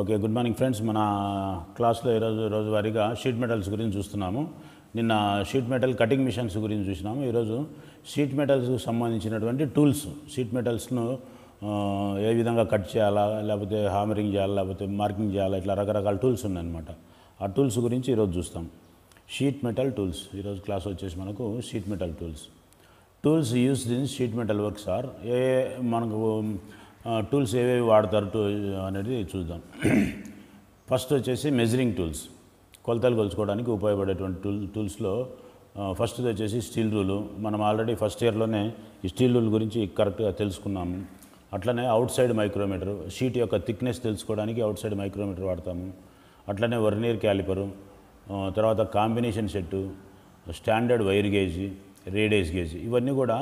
okay good morning friends మన క్లాస్లో ఈరోజు రోజువారీగా షీట్ మెటల్స్ గురించి చూస్తున్నాము నిన్న షీట్ మెటల్ కటింగ్ మిషన్స్ గురించి చూసినాము ఈరోజు షీట్ మెటల్స్కి సంబంధించినటువంటి టూల్స్ షీట్ మెటల్స్ను ఏ విధంగా కట్ చేయాలా లేకపోతే హామరింగ్ చేయాలా లేకపోతే మార్కింగ్ చేయాలా ఇట్లా రకరకాల టూల్స్ ఉన్నాయన్నమాట ఆ టూల్స్ గురించి ఈరోజు చూస్తాం షీట్ మెటల్ టూల్స్ ఈరోజు క్లాస్ వచ్చేసి మనకు sheet metal tools tools used in sheet metal works are ఏ మనకు టూల్స్ ఏవేవి వాడతారు అనేది చూద్దాం ఫస్ట్ వచ్చేసి మెజరింగ్ టూల్స్ కొలతలు కొలుచుకోవడానికి ఉపయోగపడేటువంటి టూల్ టూల్స్లో ఫస్ట్ది వచ్చేసి స్టీల్ రూలు మనం ఆల్రెడీ ఫస్ట్ ఇయర్లోనే ఈ స్టీల్ రూల్ గురించి కరెక్ట్గా తెలుసుకున్నాము అట్లనే అవుట్ సైడ్ మైక్రోమీటర్ షీట్ యొక్క థిక్నెస్ తెలుసుకోవడానికి అవుట్ సైడ్ మైక్రోమీటర్ వాడతాము అట్లనే వర్నీర్ క్యాలిపరు తర్వాత combination set standard wire gauge radius gauge ఇవన్నీ కూడా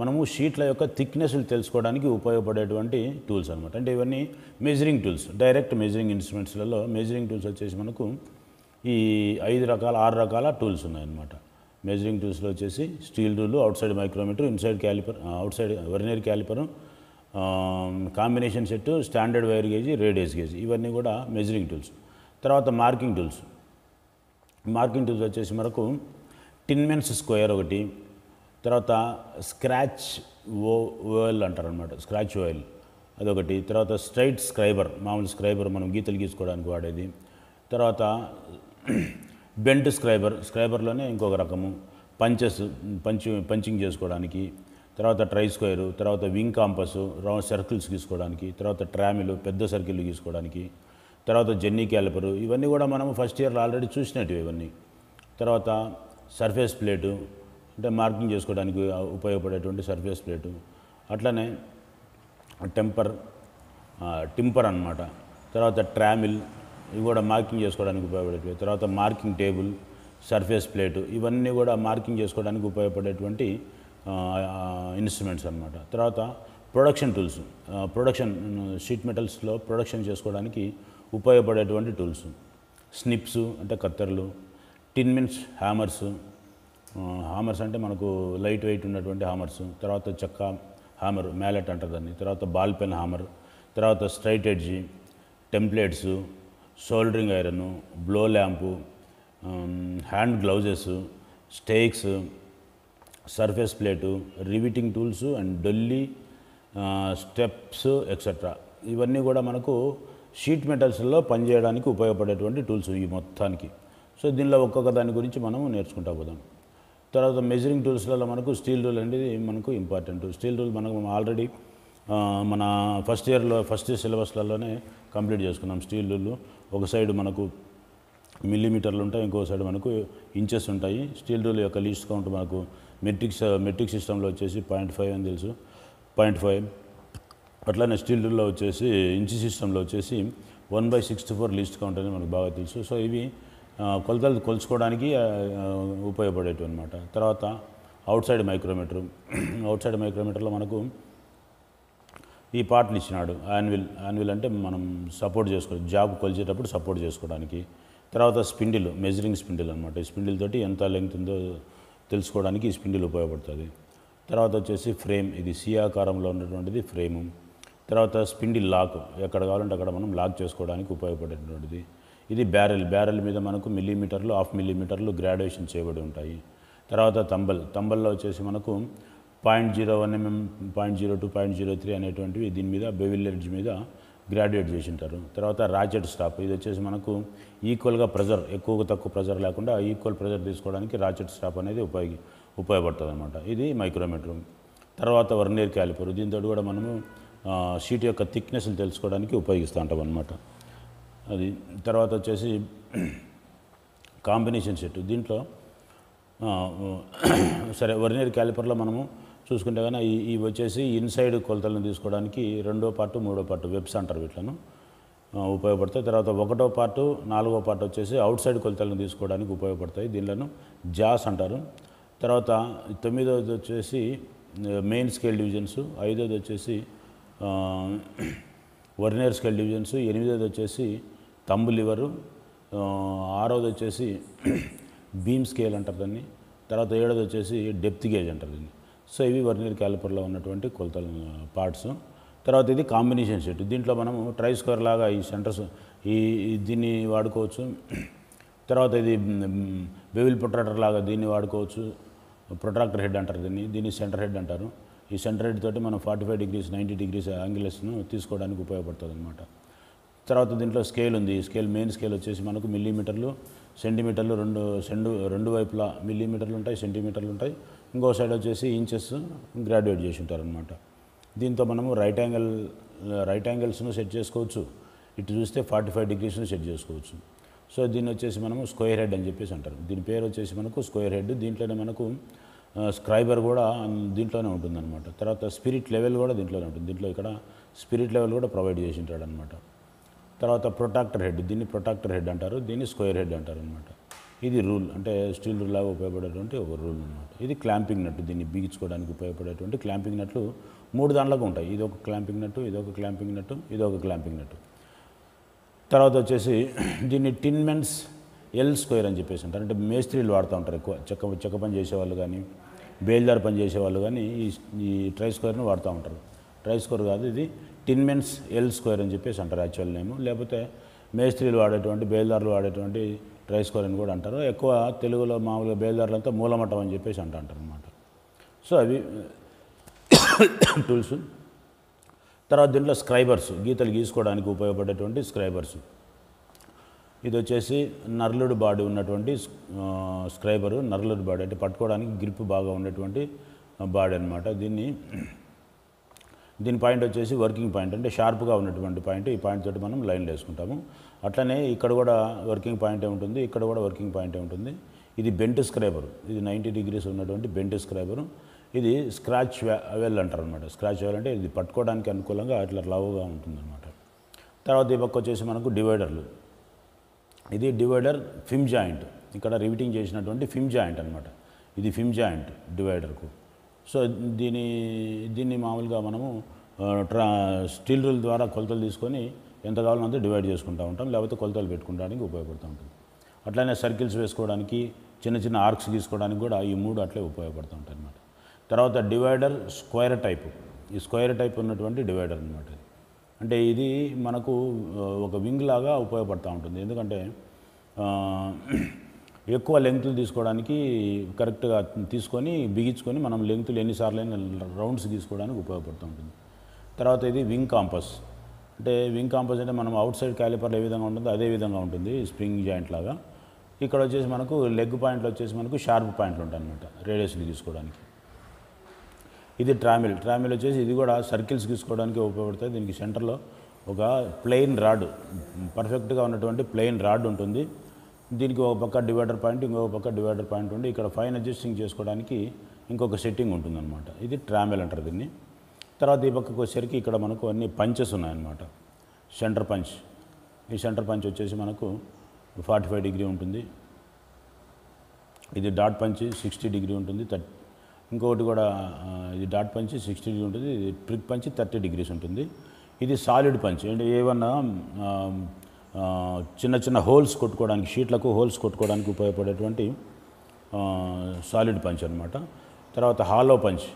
మనము షీట్ల యొక్క థిక్నెస్లు తెలుసుకోవడానికి ఉపయోగపడేటువంటి టూల్స్ అనమాట అంటే ఇవన్నీ మెజరింగ్ టూల్స్ డైరెక్ట్ మెజరింగ్ ఇన్స్ట్రుమెంట్స్లలో మెజరింగ్ టూల్స్ వచ్చేసి మనకు ఈ ఐదు రకాల ఆరు రకాల టూల్స్ ఉన్నాయన్నమాట మెజరింగ్ టూల్స్లో వచ్చేసి steel rule outside micrometer inside caliper outside vernier caliper combination set standard wire gauge radius gauge ఇవన్నీ కూడా మెజరింగ్ టూల్స్ తర్వాత మార్కింగ్ టూల్స్ మార్కింగ్ టూల్స్ వచ్చేసి మనకు టిన్మెన్స్ స్క్వేర్ ఒకటి తర్వాత స్క్రాచ్ ఓ ఓఎల్ అంటారు అనమాట స్క్రాచ్ ఓఎల్ అదొకటి తర్వాత స్ట్రైట్ స్క్రైబర్ మామూలు స్క్రైబర్ మనం గీతలు గీసుకోవడానికి వాడేది తర్వాత బెంట్ స్క్రైబర్ స్క్రైబర్లోనే ఇంకొక రకము పంచెస్ పంచి పంచింగ్ చేసుకోవడానికి తర్వాత ట్రై స్క్వేర్ తర్వాత వింగ్ కాంపస్ రౌండ్ సర్కిల్స్ గీసుకోవడానికి తర్వాత ట్రామిలు పెద్ద సర్కిల్ గీసుకోవడానికి తర్వాత జెన్నీ క్యాలపరు ఇవన్నీ కూడా మనం ఫస్ట్ ఇయర్లో ఆల్రెడీ చూసినట్టు ఇవన్నీ తర్వాత సర్ఫేస్ ప్లేటు అంటే మార్కింగ్ చేసుకోవడానికి ఉపయోగపడేటువంటి సర్ఫేస్ ప్లేటు అట్లనే టెంపర్ టింపర్ అనమాట తర్వాత ట్రామిల్ ఇవి కూడా మార్కింగ్ చేసుకోవడానికి ఉపయోగపడేవి తర్వాత మార్కింగ్ టేబుల్ సర్ఫేస్ ప్లేటు ఇవన్నీ కూడా మార్కింగ్ చేసుకోవడానికి ఉపయోగపడేటువంటి ఇన్స్ట్రుమెంట్స్ అనమాట తర్వాత ప్రొడక్షన్ టూల్స్ ప్రొడక్షన్ షీట్ మెటల్స్లో ప్రొడక్షన్ చేసుకోవడానికి ఉపయోగపడేటువంటి టూల్స్ స్నిప్స్ అంటే కత్తెరలు టిన్ మిన్స్ హ్యామర్స్ హామర్స్ అంటే మనకు లైట్ వెయిట్ ఉన్నటువంటి హామర్స్ తర్వాత చెక్క హామర్ మ్యాలెట్ అంటారు దాన్ని తర్వాత బాల్ పెన్ హామర్ తర్వాత straight edge templates soldering iron blow lamp hand gloves stakes surface plate riveting tools and dolly steps etcetera ఇవన్నీ కూడా మనకు షీట్ మెటల్స్లో పనిచేయడానికి ఉపయోగపడేటువంటి టూల్స్ ఈ మొత్తానికి సో దీనిలో ఒక్కొక్క దాని గురించి మనం నేర్చుకుంటా పోదాం తర్వాత మెజరింగ్ టూల్స్లలో మనకు స్టీల్ రూల్ అనేది మనకు ఇంపార్టెంట్ స్టీల్ రూల్ మనకు ఆల్రెడీ మన ఫస్ట్ ఇయర్లో ఫస్ట్ ఇయర్ సిలబస్లలోనే కంప్లీట్ చేసుకున్నాం స్టీల్ రూల్ ఒక సైడ్ మనకు మిల్లీమీటర్లు ఉంటాయి ఇంకో సైడ్ మనకు ఇంచెస్ ఉంటాయి స్టీల్ రూల్ యొక్క లీస్ట్ కౌంట్ మనకు మెట్రిక్స్ మెట్రిక్ సిస్టంలో వచ్చేసి పాయింట్ ఫైవ్ అని తెలుసు పాయింట్ ఫైవ్ అట్లానే స్టీల్ రూల్లో వచ్చేసి ఇంచ్ సిస్టంలో వచ్చేసి one by sixty four least count అని మనకు బాగా తెలుసు సో ఇవి కొలతలు కొలుచుకోవడానికి ఉపయోగపడేటివి అనమాట తర్వాత outside micrometer outside మైక్రోమీటర్లో మనకు ఈ పార్ట్లు ఇచ్చినాడు యాన్విల్ యాన్విల్ అంటే మనం సపోర్ట్ చేసుకో జాబ్ కొలిచేటప్పుడు సపోర్ట్ చేసుకోవడానికి తర్వాత స్పిండిల్ మెజరింగ్ స్పిండిల్ అనమాట ఈ స్పిండిల్ తోటి ఎంత లెంగ్త్ ఉందో తెలుసుకోవడానికి ఈ స్పిండిల్ ఉపయోగపడుతుంది తర్వాత వచ్చేసి ఫ్రేమ్ ఇది సి ఆకారంలో ఉన్నటువంటిది ఫ్రేము తర్వాత స్పిండిల్ లాక్ ఎక్కడ కావాలంటే అక్కడ మనం లాక్ చేసుకోవడానికి ఉపయోగపడేటువంటిది ఇది బ్యారెల్ బ్యారెల్ మీద మనకు మిల్లీమీటర్లు హాఫ్ మిల్లీమీటర్లు గ్రాడ్యుయేషన్ చేయబడి ఉంటాయి తర్వాత తంబల్ తంబల్లో వచ్చేసి మనకు point zero one M M point zero two point zero three అనేటువంటివి దీని మీద బెవిల్ ఎడ్జ్ మీద గ్రాడ్యుయేట్ చేసి ఉంటారు తర్వాత రాచెట్ స్టాప్ ఇది వచ్చేసి మనకు ఈక్వల్గా ప్రెజర్ ఎక్కువ తక్కువ ప్రెజర్ లేకుండా ఈక్వల్ ప్రెజర్ తీసుకోవడానికి రాచెట్ స్టాప్ అనేది ఉపయోగి ఉపయోగపడుతుంది అనమాట ఇది మైక్రోమీటర్ తర్వాత వర్నీర్ క్యాలిపర్ దీంతో కూడా మనము షీట్ యొక్క థిక్నెస్ని తెలుసుకోవడానికి ఉపయోగిస్తూ ఉంటాం అనమాట అది తర్వాత వచ్చేసి కాంబినేషన్ సెట్ దీంట్లో సరే వర్నియర్ క్యాలిపర్లో మనము చూసుకుంటే కానీ ఇవి వచ్చేసి ఇన్సైడ్ కొలతలను తీసుకోవడానికి రెండో పార్టు మూడో పార్టు వెబ్స్ అంటారు వీటిలను ఉపయోగపడతాయి తర్వాత ఒకటో పార్టు నాలుగో పార్ట్ వచ్చేసి అవుట్ సైడ్ కొలతలను తీసుకోవడానికి ఉపయోగపడతాయి దీనిలను జాస్ అంటారు తర్వాత తొమ్మిదోది వచ్చేసి మెయిన్ స్కేల్ డివిజన్స్ ఐదోది వచ్చేసి వర్నియర్ స్కేల్ డివిజన్స్ ఎనిమిదోది వచ్చేసి తంబు లివరు ఆరోది వచ్చేసి బీమ్ స్కేల్ అంటారు దాన్ని తర్వాత ఏడోది వచ్చేసి డెప్త్ గేజ్ అంటారు దీన్ని సో ఇవి వర్నియర్ క్యాలిపర్లో ఉన్నటువంటి కొలతల పార్ట్స్ తర్వాత ఇది కాంబినేషన్ సెట్ దీంట్లో మనం ట్రై స్క్వేర్ లాగా ఈ సెంటర్స్ ఈ దీన్ని వాడుకోవచ్చు తర్వాత ఇది బెవిల్ ప్రొట్రాక్టర్ లాగా దీన్ని వాడుకోవచ్చు ప్రొట్రాక్టర్ హెడ్ అంటారు దీన్ని దీన్ని సెంటర్ హెడ్ అంటారు ఈ సెంటర్ హెడ్ తోటి మనం forty five degrees ninety degrees యాంగిల్స్ను తీసుకోవడానికి ఉపయోగపడుతుంది అనమాట తర్వాత దీంట్లో స్కేల్ ఉంది స్కేల్ మెయిన్ స్కేల్ వచ్చేసి మనకు మిల్లీమీటర్లు సెంటీమీటర్లు రెండు సెండు రెండు వైపులా మిల్లీమీటర్లు ఉంటాయి సెంటీమీటర్లు ఉంటాయి ఇంకో సైడ్ వచ్చేసి ఇంచెస్ గ్రాడ్యుయేట్ చేసి ఉంటారనమాట దీంతో మనము రైట్ యాంగిల్ రైట్ యాంగిల్స్ను సెట్ చేసుకోవచ్చు ఇటు చూస్తే ఫార్టీ ఫైవ్ డిగ్రీస్ను సెట్ చేసుకోవచ్చు సో దీన్ని వచ్చేసి మనము స్క్వేర్ హెడ్ అని చెప్పేసి అంటారు దీని పేరు వచ్చేసి మనకు స్క్వేర్ హెడ్ దీంట్లోనే మనకు స్క్రైబర్ కూడా దీంట్లోనే ఉంటుందన్నమాట తర్వాత స్పిరిట్ లెవెల్ కూడా దీంట్లోనే ఉంటుంది దీంట్లో ఇక్కడ స్పిరిట్ లెవెల్ కూడా ప్రొవైడ్ చేసి ఉంటాడు అనమాట తర్వాత ప్రొటాక్టర్ హెడ్ దీన్ని ప్రొటాక్టర్ హెడ్ అంటారు దీన్ని స్క్వేర్ హెడ్ అంటారు అనమాట ఇది రూల్ అంటే స్టీల్ రూల్ లాగా ఉపయోగపడేటువంటి ఒక రూల్ అనమాట ఇది క్లాంపింగ్ నట్టు దీన్ని బిగించుకోవడానికి ఉపయోగపడేటువంటి క్లాంపింగ్ నట్లు మూడు దాంట్లోకి ఉంటాయి ఇది ఒక క్లాంపింగ్ నట్టు ఇది ఒక క్లాంపింగ్ నట్టు ఇది ఒక క్లాంపింగ్ నట్టు తర్వాత వచ్చేసి దీన్ని టిన్మెన్స్ ఎల్ స్క్వేర్ అని చెప్పేసి ఉంటారు అంటే మేస్త్రీలు వాడుతూ ఉంటారు ఎక్కువ చెక్క చెక్క పని చేసేవాళ్ళు కానీ బేల్దార్ పని చేసేవాళ్ళు కానీ ఈ ఈ ట్రై స్క్వేర్ని వాడుతూ ఉంటారు ట్రై స్కోర్ కాదు ఇది టిన్మెన్స్ ఎల్ స్క్వేర్ అని చెప్పేసి అంటారు యాక్చువల్ నేమ్ లేకపోతే మేస్త్రీలు వాడేటువంటి బేల్దారులు వాడేటువంటి ట్రై స్కోర్ అని కూడా అంటారు ఎక్కువ తెలుగులో మామూలుగా బేల్దారులు అంతా మూలమఠం అని చెప్పేసి అంటారు అనమాట సో అవి టూల్స్ తర్వాత దీంట్లో స్క్రైబర్స్ గీతలు గీసుకోవడానికి ఉపయోగపడేటువంటి స్క్రైబర్స్ ఇది వచ్చేసి నర్లుడు బాడీ ఉన్నటువంటి స్క్రైబరు నర్లుడు బాడీ అంటే పట్టుకోవడానికి గ్రిప్ బాగా ఉన్నటువంటి బాడీ అనమాట దీన్ని దీని పాయింట్ వచ్చేసి వర్కింగ్ పాయింట్ అంటే షార్ప్గా ఉన్నటువంటి పాయింట్ ఈ పాయింట్ తోటి మనం లైన్లు వేసుకుంటాము అట్లనే ఇక్కడ కూడా వర్కింగ్ పాయింట్ ఉంటుంది ఇక్కడ కూడా వర్కింగ్ పాయింట్ ఉంటుంది ఇది బెంట్ స్క్రైబర్ ఇది నైంటీ డిగ్రీస్ ఉన్నటువంటి బెంట్ స్క్రైబర్ ఇది స్క్రాచ్ వెల్ అంటారు అనమాట స్క్రాచ్ వెల్ అంటే ఇది పట్టుకోవడానికి అనుకూలంగా అట్లా లవ్గా ఉంటుందన్నమాట తర్వాత ఈ పక్క వచ్చేసి మనకు డివైడర్లు ఇది డివైడర్ ఫిమ్ జాయింట్ ఇక్కడ రివిటింగ్ చేసినటువంటి ఫిమ్ జాయింట్ అనమాట ఇది ఫిమ్ జాయింట్ డివైడర్కు సో దీని దీన్ని మామూలుగా మనము ట్రా స్టీల్ రూల్ ద్వారా కొలతలు తీసుకొని ఎంత కావాలో అంతా డివైడ్ చేసుకుంటూ ఉంటాం లేకపోతే కొలతలు పెట్టుకోవడానికి ఉపయోగపడుతూ ఉంటుంది అట్లనే సర్కిల్స్ వేసుకోవడానికి చిన్న చిన్న ఆర్క్స్ తీసుకోవడానికి కూడా ఈ మూడు అట్లే ఉపయోగపడుతూ ఉంటాయి అన్నమాట తర్వాత డివైడర్ స్క్వేర్ టైప్ ఈ స్క్వేర్ టైప్ ఉన్నటువంటి డివైడర్ అనమాట అంటే ఇది మనకు ఒక వింగ్ లాగా ఉపయోగపడుతూ ఉంటుంది ఎందుకంటే ఎక్కువ లెంగ్త్లు తీసుకోవడానికి కరెక్ట్గా తీసుకొని బిగించుకొని మనం లెంగ్త్లు ఎన్నిసార్లు రౌండ్స్ తీసుకోవడానికి ఉపయోగపడుతూ ఉంటుంది తర్వాత ఇది వింగ్ కాంపస్ అంటే వింగ్ కాంపస్ అంటే మనం అవుట్ సైడ్ క్యాలిపర్లు ఏ విధంగా ఉంటుందో అదే విధంగా ఉంటుంది స్ప్రింగ్ జాయింట్ లాగా ఇక్కడ వచ్చేసి మనకు లెగ్ పాయింట్లు వచ్చేసి మనకు షార్ప్ పాయింట్లు ఉంటాయి అనమాట రేడియస్ని తీసుకోవడానికి ఇది ట్రామిల్ ట్రామిల్ వచ్చేసి ఇది కూడా సర్కిల్స్ తీసుకోవడానికి ఉపయోగపడుతుంది దీనికి సెంటర్లో ఒక ప్లెయిన్ రాడ్ పర్ఫెక్ట్గా ఉన్నటువంటి ప్లెయిన్ రాడ్ ఉంటుంది దీనికి ఒక పక్క డివైడర్ పాయింట్ ఇంకొక పక్క డివైడర్ పాయింట్ ఉండి ఇక్కడ ఫైన్ అడ్జస్టింగ్ చేసుకోవడానికి ఇంకొక సెట్టింగ్ ఉంటుందన్నమాట ఇది ట్రామెల్ అంటారు దీన్ని తర్వాత ఈ పక్కకు వచ్చేసరికి ఇక్కడ మనకు అన్ని పంచెస్ ఉన్నాయన్నమాట సెంటర్ పంచ్ ఈ సెంటర్ పంచ్ వచ్చేసి మనకు ఫార్టీ ఫైవ్ డిగ్రీ ఉంటుంది ఇది డాట్ పంచ్ సిక్స్టీ డిగ్రీ ఉంటుంది థర్టీ ఇంకొకటి కూడా ఇది డాట్ పంచ్ సిక్స్టీ డిగ్రీ ఉంటుంది ఇది ట్రిక్ పంచ్ థర్టీ డిగ్రీస్ ఉంటుంది ఇది సాలిడ్ పంచ్ అంటే ఏమన్నా చిన్న చిన్న హోల్స్ కొట్టుకోవడానికి షీట్లకు హోల్స్ కొట్టుకోవడానికి ఉపయోగపడేటువంటి సాలిడ్ పంచ్ అనమాట తర్వాత హాలో పంచ్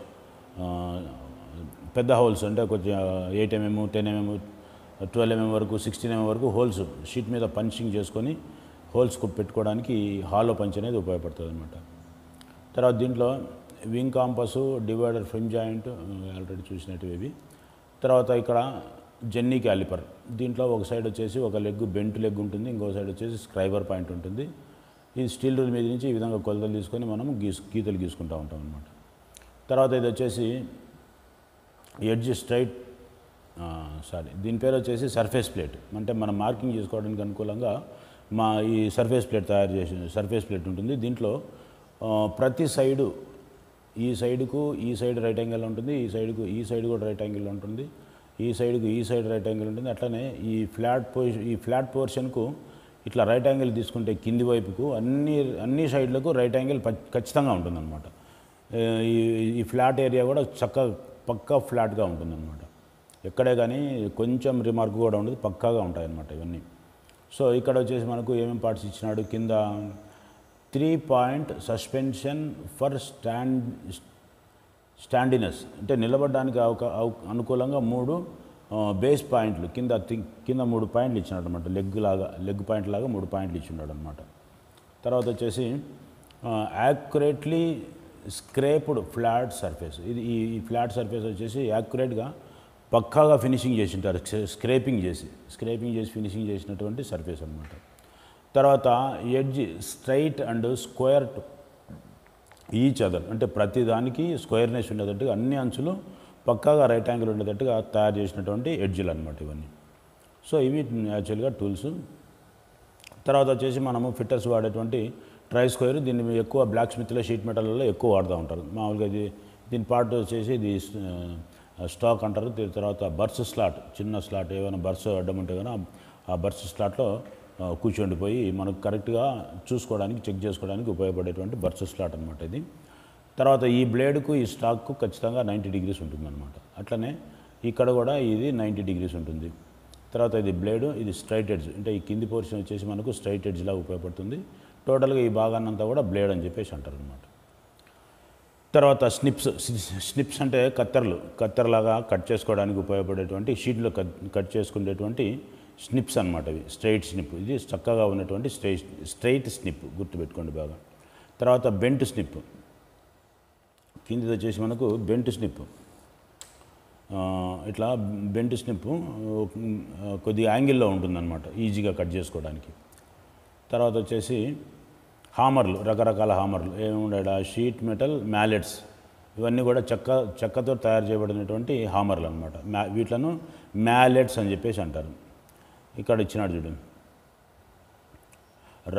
పెద్ద హోల్స్ అంటే కొంచెం eight M M ten M M twelve M M వరకు సిక్స్టీన్ ఎంఎం వరకు హోల్స్ షీట్ మీద పంచింగ్ చేసుకొని హోల్స్ పెట్టుకోవడానికి హాలో పంచ్ అనేది ఉపయోగపడుతుంది అనమాట తర్వాత దీంట్లో wing compass divider firm joint already చూసినట్టు ఇవి తర్వాత ఇక్కడ జెన్నీ క్యాలిపర్ దీంట్లో ఒక సైడ్ వచ్చేసి ఒక లెగ్ బెంట్ లెగ్ ఉంటుంది ఇంకో సైడ్ వచ్చేసి స్క్రైబర్ పాయింట్ ఉంటుంది ఈ స్టీల్ రూల్ మీద నుంచి ఈ విధంగా కొలతలు తీసుకొని మనం గీ గీతలు గీసుకుంటూ ఉంటాం అనమాట తర్వాత ఇది వచ్చేసి ఎడ్జ్ స్ట్రైట్ సారీ దీని పేరు వచ్చేసి సర్ఫేస్ ప్లేట్ అంటే మనం మార్కింగ్ చేసుకోవడానికి అనుకూలంగా మా ఈ సర్ఫేస్ ప్లేట్ తయారు చేసి సర్ఫేస్ ప్లేట్ ఉంటుంది దీంట్లో ప్రతి సైడు ఈ సైడుకు ఈ సైడ్ రైట్ యాంగిల్ ఉంటుంది ఈ సైడుకు ఈ సైడ్ కూడా రైట్ యాంగిల్ ఉంటుంది ఈ సైడ్కి ఈ సైడ్ రైట్ యాంగిల్ ఉంటుంది అట్లనే ఈ ఫ్లాట్ పొజిషన్ ఈ ఫ్లాట్ పోర్షన్కు ఇట్లా రైట్ యాంగిల్ తీసుకుంటే కింది వైపుకు అన్ని అన్ని సైడ్లకు రైట్ యాంగిల్ ఖచ్చితంగా ఉంటుందన్నమాట ఈ ఈ ఫ్లాట్ ఏరియా కూడా చక్క పక్కా ఫ్లాట్గా ఉంటుందన్నమాట ఎక్కడే కానీ కొంచెం రిమార్క్ కూడా ఉండదు పక్కాగా ఉంటాయన్నమాట ఇవన్నీ సో ఇక్కడ వచ్చేసి మనకు ఏమేమి పార్ట్స్ ఇచ్చినాడు కింద three point suspension for stand steadiness అంటే నిలబడడానికి అనుకూలంగా మూడు బేస్ పాయింట్లు కింద కింద మూడు పాయింట్లు ఇచ్చినాడు అనమాట లెగ్ లాగా లెగ్ పాయింట్ లాగా మూడు పాయింట్లు ఇచ్చినాడు అనమాట తర్వాత వచ్చేసి యాక్యురేట్లీ స్క్రేప్డ్ ఫ్లాట్ సర్ఫేస్ ఇది ఈ ఫ్లాట్ సర్ఫేస్ వచ్చేసి యాక్యురేట్గా పక్కాగా ఫినిషింగ్ చేసి ఉంటారు స్క్రేపింగ్ చేసి స్క్రేపింగ్ చేసి ఫినిషింగ్ చేసినటువంటి సర్ఫేస్ అనమాట తర్వాత edge straight and square each other అంటే ప్రతిదానికి స్క్వేర్నెస్ ఉండేటట్టుగా అన్ని అంచులు పక్కాగా రైట్ యాంగిల్ ఉండేటట్టుగా తయారు చేసినటువంటి ఎడ్జిలు అనమాట ఇవన్నీ సో ఇవి యాక్చువల్గా టూల్స్ తర్వాత వచ్చేసి మనము ఫిట్టర్స్ వాడేటువంటి ట్రై స్క్వేర్ దీన్ని ఎక్కువ బ్లాక్ స్మిత్లో షీట్ మెటల్లో ఎక్కువ వాడుతూ ఉంటారు మామూలుగా ఇది దీని పార్ట్ వచ్చేసి ఇది స్టాక్ అంటారు దీని తర్వాత బర్స్ స్లాట్ చిన్న స్లాట్ ఏమైనా బర్స్ అడ్డం ఉంటే కానీ ఆ బర్స్ స్లాట్లో కూర్చొండిపోయి మనకు కరెక్ట్గా చూసుకోవడానికి చెక్ చేసుకోవడానికి ఉపయోగపడేటువంటి బర్చ్ స్లాట్ అనమాట ఇది తర్వాత ఈ బ్లేడ్కు ఈ స్టాక్కు ఖచ్చితంగా నైంటీ డిగ్రీస్ ఉంటుందన్నమాట అట్లనే ఇక్కడ కూడా ఇది నైంటీ డిగ్రీస్ ఉంటుంది తర్వాత ఇది బ్లేడు ఇది స్ట్రైట్ ఎడ్జ్ అంటే ఈ కింది పోర్షన్ వచ్చేసి మనకు స్ట్రైట్ ఎడ్జ్లా ఉపయోగపడుతుంది టోటల్గా ఈ భాగాన్నంతా కూడా బ్లేడ్ అని చెప్పేసి అంటారు అనమాట తర్వాత స్నిప్స్ స్నిప్స్ అంటే కత్తెరలు కత్తెరలాగా కట్ చేసుకోవడానికి ఉపయోగపడేటువంటి షీట్లో కట్ కట్ చేసుకునేటువంటి స్నిప్స్ అనమాట ఇవి స్ట్రైట్ స్నిప్ ఇది చక్కగా ఉన్నటువంటి స్ట్రైట్ స్ట్రైట్ స్నిప్ గుర్తుపెట్టుకోండి బాగా తర్వాత బెంట్ స్నిప్ కింది వచ్చేసి మనకు బెంట్ స్నిప్ ఇట్లా బెంట్ స్నిప్ కొద్ది యాంగిల్లో ఉంటుందన్నమాట ఈజీగా కట్ చేసుకోవడానికి తర్వాత వచ్చేసి హామర్లు రకరకాల హామర్లు ఏముండ షీట్ మెటల్ మ్యాలెట్స్ ఇవన్నీ కూడా చెక్క చెక్కతో తయారు చేయబడినటువంటి హామర్లు అనమాట మ్యా వీటిలను మ్యాలెట్స్ అని చెప్పేసి అంటారు ఇక్కడ ఇచ్చినాడు చూడండి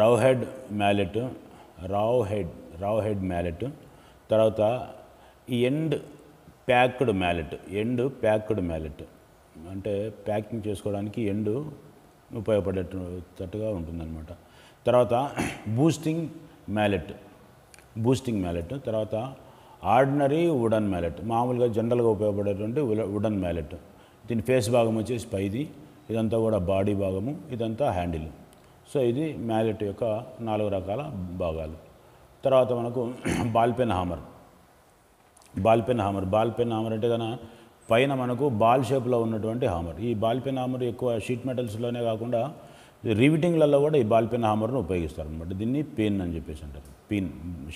rawhide mallet rawhide rawhide mallet తర్వాత end packed mallet end packed mallet అంటే ప్యాకింగ్ చేసుకోవడానికి ఎండు ఉపయోగపడేటట్టుగా ఉంటుందన్నమాట తర్వాత బూస్టింగ్ మ్యాలెట్ బూస్టింగ్ మ్యాలెట్ తర్వాత ఆర్డినరీ వుడన్ మ్యాలెట్ మామూలుగా జనరల్గా ఉపయోగపడేటువంటి వుడన్ మ్యాలెట్ దీని ఫేస్ భాగం వచ్చేసి పైది ఇదంతా కూడా బాడీ భాగము ఇదంతా హ్యాండిల్ సో ఇది మ్యాలెట్ యొక్క నాలుగు రకాల భాగాలు తర్వాత మనకు ball peen hammer ball peen hammer ball peen hammer అంటే కదా పైన మనకు బాల్ షేప్లో ఉన్నటువంటి హామర్ ఈ బాల్ పెన్ హామర్ ఎక్కువ షీట్ మెటల్స్లోనే కాకుండా రివిటింగ్లలో కూడా ఈ బాల్ పెన్ హామర్ను ఉపయోగిస్తారు అనమాట దీన్ని పిన్ అని చెప్పేసి అంటారు పిన్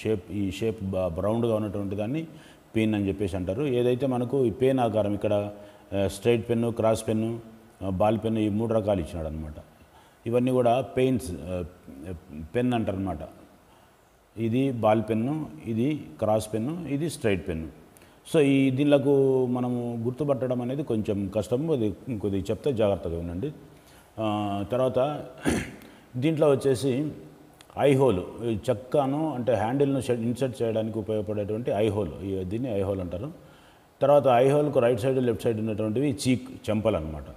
షేప్ ఈ షేప్ బ్రౌండ్గా ఉన్నటువంటి దాన్ని పిన్ అని చెప్పేసి అంటారు ఏదైతే మనకు ఈ పెన్ ఆకారం ఇక్కడ straight peen cross peen ball peen ఈ మూడు రకాలు ఇచ్చినాడు అనమాట ఇవన్నీ కూడా పెయిన్స్ పెన్ అంటారనమాట ఇది బాల్ పెన్ను ఇది క్రాస్ పెన్ను ఇది స్ట్రైట్ పెన్ను సో ఈ దీనిలకు మనము గుర్తుపట్టడం అనేది కొంచెం కష్టం అది కొద్దిగా చెప్తే జాగ్రత్తగా ఉండండి తర్వాత దీంట్లో వచ్చేసి ఐహోల్ చక్కను అంటే హ్యాండిల్ను ఇన్సర్ట్ చేయడానికి ఉపయోగపడేటువంటి ఐహోల్ దీన్ని ఐహోల్ అంటారు తర్వాత ఐహోల్కు రైట్ సైడ్ లెఫ్ట్ సైడ్ ఉన్నటువంటివి చీక్ చెంపలు అనమాట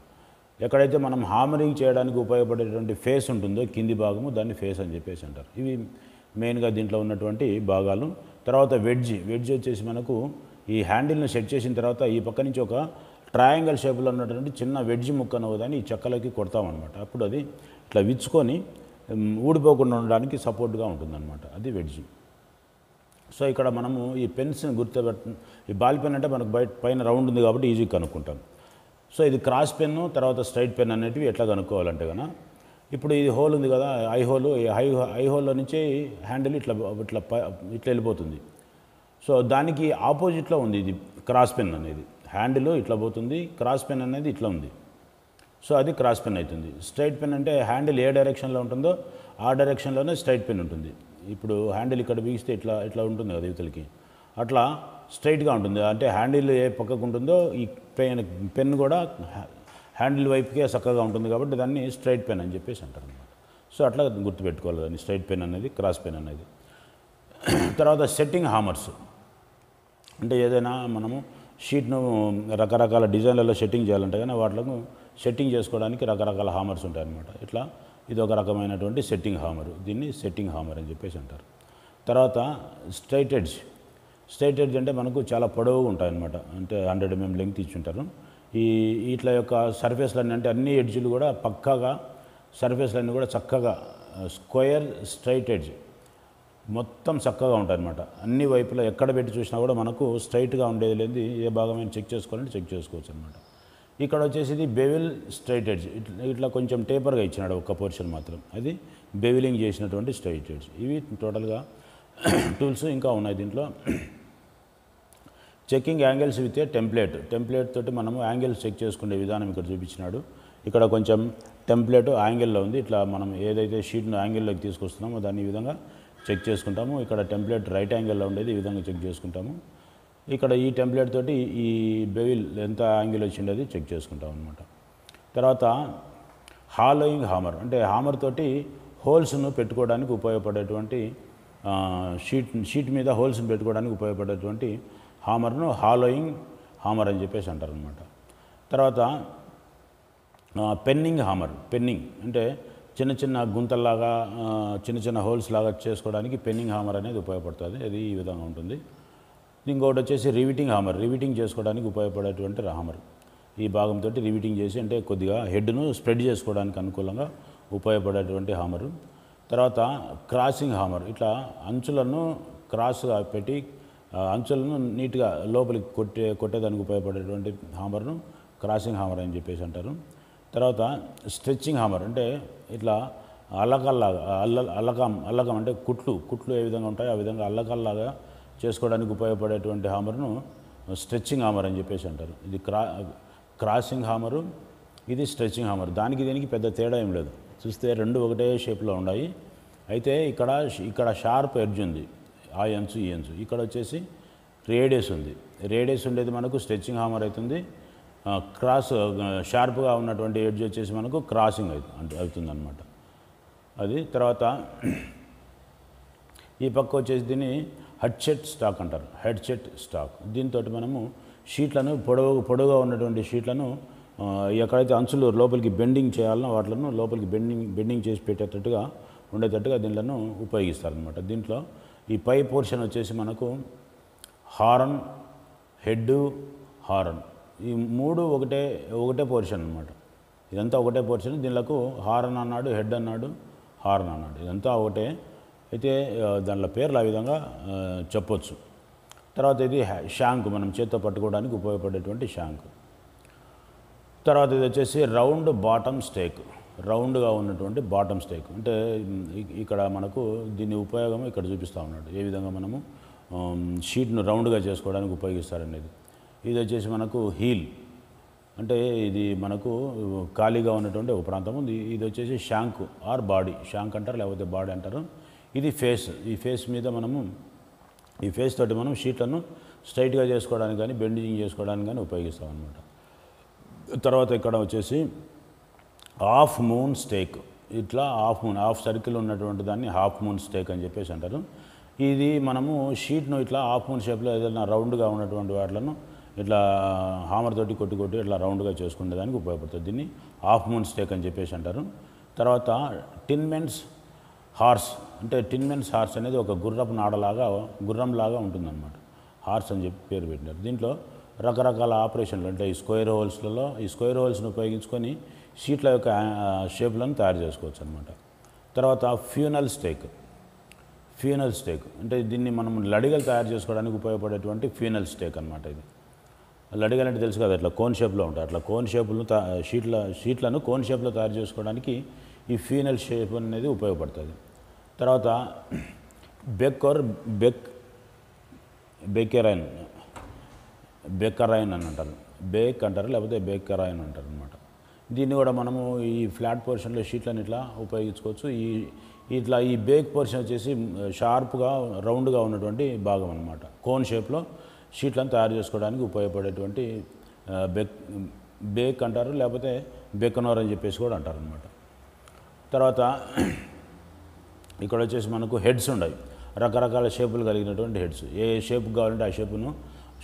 ఎక్కడైతే మనం హామరింగ్ చేయడానికి ఉపయోగపడేటువంటి ఫేస్ ఉంటుందో కింది భాగము దాన్ని ఫేస్ అని చెప్పేసి అంటారు ఇవి మెయిన్గా దీంట్లో ఉన్నటువంటి భాగాలు తర్వాత వెడ్జ్ వెడ్జ్ వచ్చేసి మనకు ఈ హ్యాండిల్ను సెట్ చేసిన తర్వాత ఈ పక్క నుంచి ఒక ట్రయాంగిల్ షేప్లో ఉన్నటువంటి చిన్న వెడ్జ్ ముక్కను దాన్ని ఈ చెక్కలకి కొడతామన్నమాట అప్పుడు అది ఇట్లా విచ్చుకొని ఊడిపోకుండా ఉండడానికి సపోర్ట్గా ఉంటుందన్నమాట అది వెడ్జ్ సో ఇక్కడ మనము ఈ పెన్స్ని గుర్తుపెట్టు ఈ బాల్ పెన్ అంటే మనకు బయట పైన రౌండ్ ఉంది కాబట్టి ఈజీగా కనుక్కుంటాం సో ఇది క్రాస్ పెన్ను తర్వాత స్ట్రైట్ పెన్ అనేటివి ఎట్లా కనుక్కోవాలంటే కదా ఇప్పుడు ఇది హోల్ ఉంది కదా ఐ హోల్ ఐ ఐ హోల్లో నుంచి హ్యాండిల్ ఇట్లా ఇట్లా ఇట్లా వెళ్ళిపోతుంది సో దానికి ఆపోజిట్లో ఉంది ఇది క్రాస్ పెన్ అనేది హ్యాండిల్ ఇట్లా పోతుంది క్రాస్ పెన్ అనేది ఇట్లా ఉంది సో అది క్రాస్ పెన్ అవుతుంది స్ట్రైట్ పెన్ అంటే హ్యాండిల్ ఏ డైరెక్షన్లో ఉంటుందో ఆ డైరెక్షన్లోనే స్ట్రైట్ పెన్ ఉంటుంది ఇప్పుడు హ్యాండిల్ ఇక్కడ బిగిస్తే ఇట్లా ఇట్లా ఉంటుంది కదా యువతలకి అట్లా స్ట్రైట్గా ఉంటుంది అంటే హ్యాండిల్ ఏ పక్కకు ఉంటుందో ఈ పెన్ పెన్ కూడా హ్యాండిల్ వైపుకే చక్కగా ఉంటుంది కాబట్టి దాన్ని స్ట్రైట్ పెన్ అని చెప్పేసి అంటారు అనమాట సో అట్లా గుర్తుపెట్టుకోవాలి దాన్ని స్ట్రైట్ పెన్ అనేది క్రాస్ పెన్ అనేది తర్వాత సెట్టింగ్ హామర్స్ అంటే ఏదైనా మనము షీట్ను రకరకాల డిజైన్లలో సెట్టింగ్ చేయాలంటే కానీ వాటిలో సెట్టింగ్ చేసుకోవడానికి రకరకాల హామర్స్ ఉంటాయన్నమాట ఇట్లా ఇది ఒక రకమైనటువంటి సెట్టింగ్ హామర్ దీన్ని సెట్టింగ్ హామర్ అని చెప్పేసి అంటారు తర్వాత స్ట్రైట్ ఎడ్జ్ స్ట్రైట్ ఎడ్జ్ అంటే మనకు చాలా పొడవు ఉంటాయి అనమాట అంటే హండ్రెడ్ ఎంఎం లెంగ్త్ ఇచ్చుంటారు ఈ ఇట్లా యొక్క అన్నీ అంటే అన్ని ఎడ్జ్లు కూడా పక్కాగా అన్నీ కూడా చక్కగా స్క్వేర్ స్ట్రైట్ ఎడ్జ్ మొత్తం చక్కగా ఉంటాయి అనమాట అన్ని వైపుల ఎక్కడ పెట్టి చూసినా కూడా మనకు స్ట్రైట్గా ఉండేది లేదు ఏ భాగమైన చెక్ చేసుకోవాలంటే చెక్ చేసుకోవచ్చు అనమాట ఇక్కడ వచ్చేసి బెవిల్ స్ట్రైట్ ఎడ్జ్ ఇట్లా ఇట్లా కొంచెం టేపర్గా ఇచ్చినాడు ఒక్క పోర్షన్ మాత్రం అది బెవిలింగ్ చేసినటువంటి స్ట్రైట్ ఎడ్జ్ ఇవి టోటల్గా టూల్స్ ఇంకా ఉన్నాయి దీంట్లో checking angles with a template template తోటి మనము యాంగిల్స్ చెక్ చేసుకునే విధానం ఇక్కడ చూపించినాడు ఇక్కడ కొంచెం టెంప్లెట్ యాంగిల్లో ఉంది ఇట్లా మనం ఏదైతే షీట్ను యాంగిల్లోకి తీసుకొస్తున్నామో దాన్ని ఈ విధంగా చెక్ చేసుకుంటాము ఇక్కడ టెంప్లెట్ రైట్ యాంగిల్లో ఉండేది ఈ విధంగా చెక్ చేసుకుంటాము ఇక్కడ ఈ టెంప్లెట్ తోటి ఈ బెవిల్ ఎంత యాంగిల్ వచ్చిండేది చెక్ చేసుకుంటాం అనమాట తర్వాత హాలోయింగ్ హామర్ అంటే హామర్ తోటి హోల్స్ను పెట్టుకోవడానికి ఉపయోగపడేటువంటి షీట్ షీట్ మీద హోల్స్ను పెట్టుకోవడానికి ఉపయోగపడేటువంటి హామర్ను హాలోయింగ్ హామర్ అని చెప్పేసి అంటారు అనమాట తర్వాత పెన్నింగ్ హామర్ పెన్నింగ్ అంటే చిన్న చిన్న గుంతల్లాగా చిన్న చిన్న హోల్స్ లాగా చేసుకోవడానికి పెన్నింగ్ హామర్ అనేది ఉపయోగపడుతుంది అది ఈ విధంగా ఉంటుంది ఇంకోటి వచ్చేసి రివిటింగ్ హామర్ రివిటింగ్ చేసుకోవడానికి ఉపయోగపడేటువంటి హామర్ ఈ భాగంతో రివిటింగ్ చేసి అంటే కొద్దిగా హెడ్ను స్ప్రెడ్ చేసుకోవడానికి అనుకూలంగా ఉపయోగపడేటువంటి హామరు తర్వాత క్రాసింగ్ హామర్ ఇట్లా అంచులను క్రాస్గా పెట్టి అంచులను నీట్గా లోపలికి కొట్టే కొట్టేదానికి ఉపయోగపడేటువంటి హామర్ను క్రాసింగ్ హామర్ అని చెప్పేసి అంటారు తర్వాత స్ట్రెచ్చింగ్ హామర్ అంటే ఇట్లా అల్లకల్లాగా అల్ల అల్లకం అల్లకం అంటే కుట్లు కుట్లు ఏ విధంగా ఉంటాయో ఆ విధంగా అల్లకల్లాగా చేసుకోవడానికి ఉపయోగపడేటువంటి హామర్ను స్ట్రెచ్చింగ్ హామర్ అని చెప్పేసి అంటారు ఇది క్రా క్రాసింగ్ హామరు ఇది స్ట్రెచ్చింగ్ హామర్ దానికి దీనికి పెద్ద తేడా ఏం లేదు చూస్తే రెండు ఒకటే షేప్లో ఉన్నాయి అయితే ఇక్కడ ఇక్కడ షార్ప్ ఎడ్జ్ ఉంది ఆ అంచు ఈ అంచు ఇక్కడ వచ్చేసి రేడియస్ ఉంది రేడియస్ ఉండేది మనకు స్ట్రెచ్చింగ్ హామర్ అవుతుంది క్రాస్ షార్ప్గా ఉన్నటువంటి ఎడ్జ్ వచ్చేసి మనకు క్రాసింగ్ అవుతుంది అవుతుంది అనమాట అది తర్వాత ఈ పక్క వచ్చేసి దీన్ని హెడ్సెట్ స్టాక్ అంటారు హెడ్సెట్ స్టాక్ దీంతో మనము షీట్లను పొడవు పొడవుగా ఉన్నటువంటి షీట్లను ఎక్కడైతే అంచులు లోపలికి బెండింగ్ చేయాలనో వాటిలను లోపలికి బెండింగ్ బెండింగ్ చేసి పెట్టేటట్టుగా ఉండేటట్టుగా దీనిలను ఉపయోగిస్తారనమాట దీంట్లో ఈ పై పోర్షన్ వచ్చేసి మనకు హారన్ హెడ్ హారన్ ఈ మూడు ఒకటే ఒకటే పోర్షన్ అనమాట ఇదంతా ఒకటే పోర్షన్ దీనిలకు హారన్ అన్నాడు హెడ్ అన్నాడు హారన్ అన్నాడు ఇదంతా ఒకటే అయితే దానిలో పేర్లు ఆ విధంగా చెప్పొచ్చు తర్వాత ఇది షాంక్ మనం చేత్తో పట్టుకోవడానికి ఉపయోగపడేటువంటి షాంక్ తర్వాత ఇది వచ్చేసి రౌండ్ బాటమ్ స్టేక్ రౌండ్గా ఉన్నటువంటి బాటమ్ స్టేక్ అంటే ఇక్కడ మనకు దీని ఉపయోగం ఇక్కడ చూపిస్తూ ఉన్నాడు ఏ విధంగా మనము షీట్ను రౌండ్గా చేసుకోవడానికి ఉపయోగిస్తారనేది ఇది వచ్చేసి మనకు హీల్ అంటే ఇది మనకు ఖాళీగా ఉన్నటువంటి ఒక ప్రాంతం ఉంది ఇది వచ్చేసి షాంక్ ఆర్ బాడీ షాంక్ అంటారు లేకపోతే బాడీ అంటారు ఇది ఫేస్ ఈ ఫేస్ మీద మనము ఈ ఫేస్ తోటి మనం షీట్లను స్ట్రైట్గా చేసుకోవడానికి కానీ బెండింగ్ చేసుకోవడానికి కానీ ఉపయోగిస్తాం అనమాట తర్వాత ఇక్కడ వచ్చేసి హాఫ్ మూన్ స్టేక్ ఇట్లా హాఫ్ మూన్ హాఫ్ సర్కిల్ ఉన్నటువంటి దాన్ని హాఫ్ మూన్ స్టేక్ అని చెప్పేసి అంటారు ఇది మనము షీట్ను ఇట్లా హాఫ్ మూన్ షేప్లో ఏదైనా రౌండ్గా ఉన్నటువంటి వాటిలను ఇట్లా హామర్ తోటి కొట్టి కొట్టి ఇట్లా రౌండ్గా చేసుకునే దానికి ఉపయోగపడుతుంది దీన్ని హాఫ్ మూన్ స్టేక్ అని చెప్పేసి అంటారు తర్వాత టిన్మెన్స్ హార్స్ అంటే టిన్మెన్స్ హార్స్ అనేది ఒక గుర్రపు నాడలాగా గుర్రంలాగా ఉంటుందన్నమాట హార్స్ అని చెప్పి పేరు పెట్టినారు దీంట్లో రకరకాల ఆపరేషన్లు అంటే ఈ స్క్వేర్ హోల్స్లలో ఈ స్క్వేర్ హోల్స్ని ఉపయోగించుకొని షీట్ల యొక్క షేప్లను తయారు చేసుకోవచ్చు అనమాట తర్వాత ఫ్యూనల్ స్టేక్ ఫ్యూనల్ స్టేక్ అంటే దీన్ని మనం లడిగలు తయారు చేసుకోవడానికి ఉపయోగపడేటువంటి ఫ్యూనల్ స్టేక్ అనమాట ఇది లడిగలు అంటే తెలుసు కదా అట్లా కోన్ షేప్లో ఉంటాయి అట్లా కోన్ షేపులను షీట్ల షీట్లను కోన్ షేప్లో తయారు చేసుకోవడానికి ఈ ఫ్యూనల్ షేప్ అనేది ఉపయోగపడుతుంది తర్వాత beck or beck beck iron beck iron అని అంటారు బేక్ అంటారు లేకపోతే బేకరైన్ అంటారు అనమాట దీన్ని కూడా మనము ఈ ఫ్లాట్ పోర్షన్లో షీట్లను ఇట్లా ఉపయోగించుకోవచ్చు ఈ ఇట్లా ఈ బేక్ పోర్షన్ వచ్చేసి షార్ప్గా రౌండ్గా ఉన్నటువంటి భాగం అనమాట కోన్ షేప్లో షీట్లను తయారు చేసుకోవడానికి ఉపయోగపడేటువంటి బెక్ బేక్ అంటారు లేకపోతే బెక్కనోర్ అని చెప్పేసి కూడా అంటారు అనమాట తర్వాత ఇక్కడ వచ్చేసి మనకు హెడ్స్ ఉన్నాయి రకరకాల షేపులు కలిగినటువంటి హెడ్స్ ఏ షేప్ కావాలంటే ఆ షేపును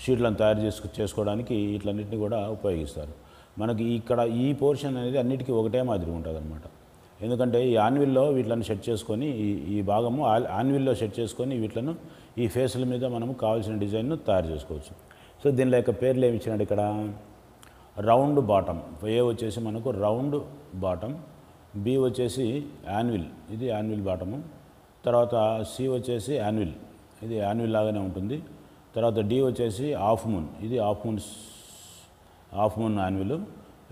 షీట్లను తయారు చేసుకు చేసుకోవడానికి వీటన్నిటిని కూడా ఉపయోగిస్తారు మనకి ఇక్కడ ఈ పోర్షన్ అనేది అన్నిటికీ ఒకటే మాదిరి ఉంటుంది అనమాట ఎందుకంటే ఈ ఆన్విల్లో వీటిలను సెట్ చేసుకొని ఈ ఈ భాగము ఆన్విల్లో సెట్ చేసుకొని వీటిలను ఈ ఫేసుల మీద మనము కావాల్సిన డిజైన్ను తయారు చేసుకోవచ్చు సో దీనిలో యొక్క పేర్లు ఏమి ఇచ్చినాడు ఇక్కడ రౌండ్ బాటమ్ ఏ వచ్చేసి మనకు రౌండ్ బాటమ్ బి వచ్చేసి యాన్విల్ ఇది యాన్విల్ బాటము తర్వాత సి వచ్చేసి యాన్విల్ ఇది యాన్విల్ లాగానే ఉంటుంది తర్వాత డి వచ్చేసి ఆఫ్ మూన్ ఇది half moon half moon anvil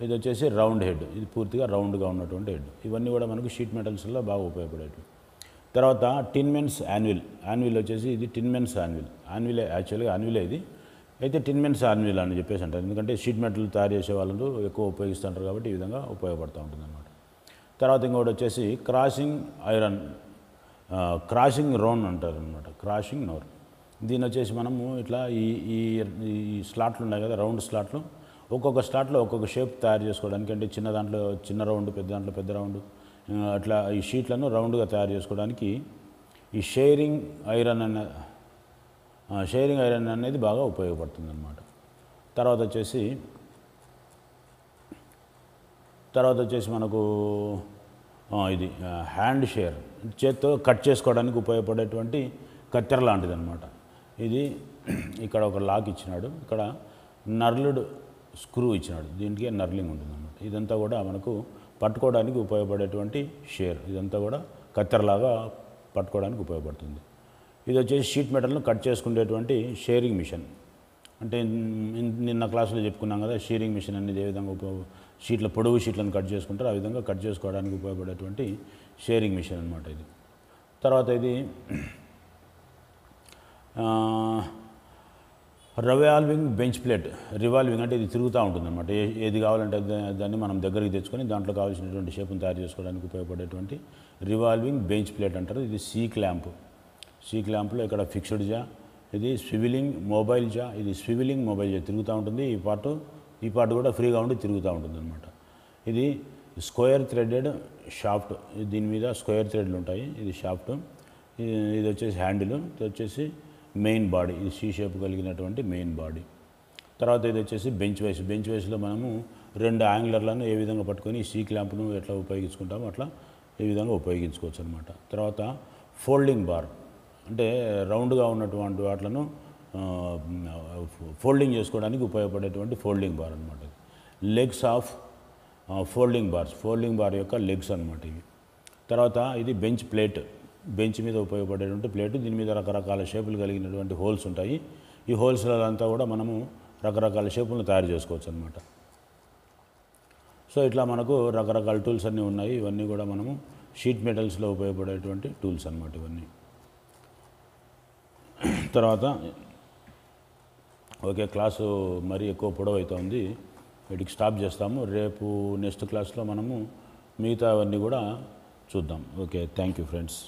ఇది వచ్చేసి రౌండ్ హెడ్ ఇది పూర్తిగా రౌండ్గా ఉన్నటువంటి హెడ్ ఇవన్నీ కూడా మనకు షీట్ మెటల్స్లో బాగా ఉపయోగపడేవి తర్వాత టిన్మెన్స్ యాన్యువల్ యాన్యువల్ వచ్చేసి ఇది టిన్మెన్స్ యాన్యువల్ యాన్యువల్ యాక్చువల్గా యాన్యువలే ఇది అయితే టిన్మెన్స్ యాన్యువల్ అని చెప్పేసి అంటారు ఎందుకంటే షీట్ మెటల్ తయారు చేసే వాళ్ళు ఎక్కువ ఉపయోగిస్తుంటారు కాబట్టి ఈ విధంగా ఉపయోగపడుతూ ఉంటుంది అనమాట తర్వాత ఇంకోటి వచ్చేసి క్రాసింగ్ ఐరన్ క్రాసింగ్ రోన్ అంటారు అనమాట క్రాసింగ్ నోర్ దీని వచ్చేసి మనము ఇట్లా ఈ ఈ స్లాట్లు ఉన్నాయి కదా రౌండ్ స్లాట్లు ఒక్కొక్క స్టార్ట్లో ఒక్కొక్క షేప్ తయారు చేసుకోవడానికి అంటే చిన్న దాంట్లో చిన్న రౌండ్ పెద్ద దాంట్లో పెద్ద రౌండ్ అట్లా ఈ షీట్లను రౌండ్గా తయారు చేసుకోవడానికి ఈ షేరింగ్ ఐరన్ అనే షేరింగ్ ఐరన్ అనేది బాగా ఉపయోగపడుతుంది అనమాట తర్వాత వచ్చేసి తర్వాత వచ్చేసి మనకు ఇది హ్యాండ్ షేర్ చేత్తో కట్ చేసుకోవడానికి ఉపయోగపడేటువంటి కత్తెర లాంటిది అనమాట ఇది ఇక్కడ ఒక లాక్ ఇచ్చినాడు ఇక్కడ నర్లుడు స్క్రూ ఇచ్చినాడు దీనికి నర్లింగ్ ఉంటుందన్నమాట ఇదంతా కూడా మనకు పట్టుకోవడానికి ఉపయోగపడేటువంటి షేర్ ఇదంతా కూడా కత్తెరలాగా పట్టుకోవడానికి ఉపయోగపడుతుంది ఇది వచ్చేసి షీట్ మెటల్ను కట్ చేసుకునేటువంటి షేరింగ్ మిషన్ అంటే నిన్న క్లాసులో చెప్పుకున్నాం కదా షేరింగ్ మిషన్ అనేది ఏ విధంగా ఉపయోగ షీట్ల పొడవు షీట్లను కట్ చేసుకుంటారు ఆ విధంగా కట్ చేసుకోవడానికి ఉపయోగపడేటువంటి షేరింగ్ మిషన్ అనమాట ఇది తర్వాత ఇది రివాల్వింగ్ బెంచ్ ప్లేట్ రివాల్వింగ్ అంటే ఇది తిరుగుతూ ఉంటుందన్నమాట ఏది కావాలంటే దాన్ని మనం దగ్గరికి తెచ్చుకొని దాంట్లో కావాల్సినటువంటి షేప్ను తయారు చేసుకోవడానికి ఉపయోగపడేటువంటి రివాల్వింగ్ బెంచ్ ప్లేట్ అంటారు ఇది సీ క్లాంప్ సీ క్లాంప్లో ఇక్కడ ఫిక్స్డ్ జా ఇది స్వివిలింగ్ మొబైల్ జా ఇది స్వివిలింగ్ మొబైల్ జా తిరుగుతూ ఉంటుంది ఈ పార్ట్ ఈ పార్ట్ కూడా ఫ్రీగా ఉండి తిరుగుతూ ఉంటుంది అనమాట ఇది స్క్వేర్ థ్రెడెడ్ షాఫ్ట్ దీని మీద స్క్వేర్ థ్రెడ్లు ఉంటాయి ఇది షాఫ్ట్ ఇది వచ్చేసి హ్యాండిల్ ఇది వచ్చేసి మెయిన్ బాడీ ఇది సీ షేప్ కలిగినటువంటి మెయిన్ బాడీ తర్వాత ఇది వచ్చేసి బెంచ్ వైస్ బెంచ్ వైస్లో మనము రెండు యాంగులర్లను ఏ విధంగా పట్టుకొని సీ క్లాంప్ను ఎట్లా ఉపయోగించుకుంటామో అట్లా ఈ విధంగా ఉపయోగించుకోవచ్చు అనమాట తర్వాత ఫోల్డింగ్ బార్ అంటే రౌండ్గా ఉన్నటువంటి వాటిలను ఫోల్డింగ్ చేసుకోవడానికి ఉపయోగపడేటువంటి ఫోల్డింగ్ బార్ అనమాట legs of folding bars folding bar యొక్క లెగ్స్ అనమాట ఇవి తర్వాత ఇది బెంచ్ ప్లేట్ బెంచ్ మీద ఉపయోగపడేటువంటి ప్లేటు దీని మీద రకరకాల షేపులు కలిగినటువంటి హోల్స్ ఉంటాయి ఈ హోల్స్లలో అంతా కూడా మనము రకరకాల షేపులను తయారు చేసుకోవచ్చు అనమాట సో ఇట్లా మనకు రకరకాల టూల్స్ అన్నీ ఉన్నాయి ఇవన్నీ కూడా మనము షీట్ మెటల్స్లో ఉపయోగపడేటువంటి టూల్స్ అనమాట ఇవన్నీ తర్వాత ఓకే క్లాసు మరీ ఎక్కువ ఉంది వీటికి స్టాప్ చేస్తాము రేపు నెక్స్ట్ క్లాస్లో మనము మిగతా అవన్నీ కూడా చూద్దాం ఓకే థ్యాంక్ యూ ఫ్రెండ్స్